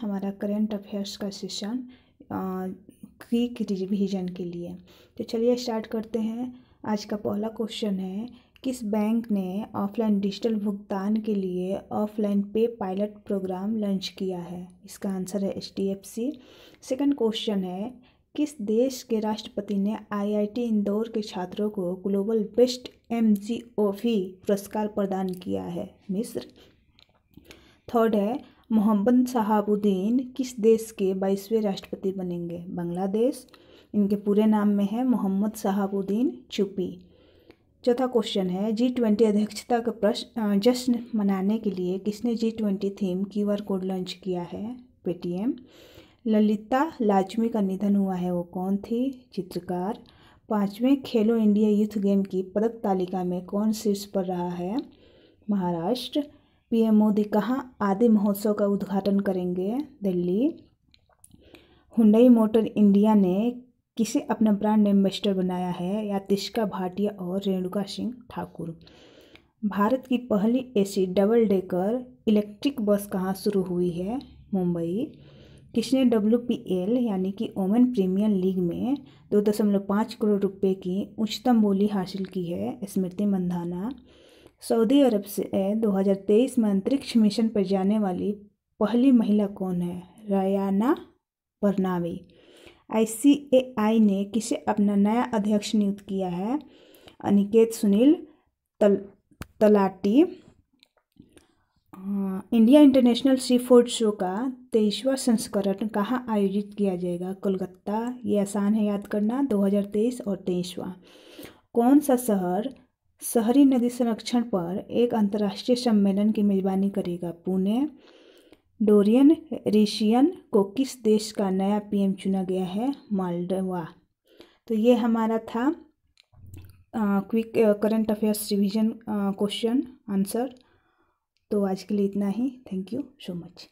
हमारा current affairs का session quick revision के लिए तो चलिए स्टार्ट करते हैं आज का पहला क्वेश्चन है किस बैंक ने ऑफलाइन डिजिटल भुगतान के लिए ऑफलाइन पे पायलट प्रोग्राम लॉन्च किया है इसका आंसर है H D F C second question है किस देश के राष्ट्रपति ने आईआईटी इंदौर के छात्रों को ग्लोबल बेस्ट एम पुरस्कार प्रदान किया है मिस्र थर्ड है मोहम्मद शहाबुद्दीन किस देश के बाईसवें राष्ट्रपति बनेंगे बांग्लादेश इनके पूरे नाम में है मोहम्मद शहाबुद्दीन चुपी चौथा क्वेश्चन है जी ट्वेंटी अध्यक्षता का प्रश्न जश्न मनाने के लिए किसने G twenty theme Q R code launch किया है पेटीएम ललिता लाजमी का निधन हुआ है वो कौन थी चित्रकार पाँचवें खेलो इंडिया यूथ गेम की पदक तालिका में कौन शीर्ष पर रहा है महाराष्ट्र पीएम मोदी कहाँ आदि महोत्सव का उद्घाटन करेंगे दिल्ली हुंडई मोटर इंडिया ने किसे अपना ब्रांड एम्बेसडर बनाया है तिश्का भाटिया और रेणुका सिंह ठाकुर भारत की पहली AC double decker electric bus कहाँ शुरू हुई है मुंबई किसने डब्ल्यू पी एल यानी कि ओमेन प्रीमियर लीग में दो दशमलव पाँच करोड़ रुपए की उच्चतम बोली हासिल की है स्मृति मंधाना सऊदी अरब से 2023 में अंतरिक्ष मिशन पर जाने वाली पहली महिला कौन है रयाना बरनावी आईसीएआई ने किसे अपना नया अध्यक्ष नियुक्त किया है अनिकेत सुनील तल Talati India international sea food show का तेईसवा संस्करण कहाँ आयोजित किया जाएगा कोलकाता ये आसान है याद करना 2023 और तेईसवा कौन सा शहर शहरी नदी संरक्षण पर एक अंतर्राष्ट्रीय सम्मेलन की मेजबानी करेगा पुणे डोरियन रिशियन को किस देश का नया पीएम चुना गया है मालडवा तो ये हमारा था quick current affairs revision question answer तो आज के लिए इतना ही थैंक यू सो मच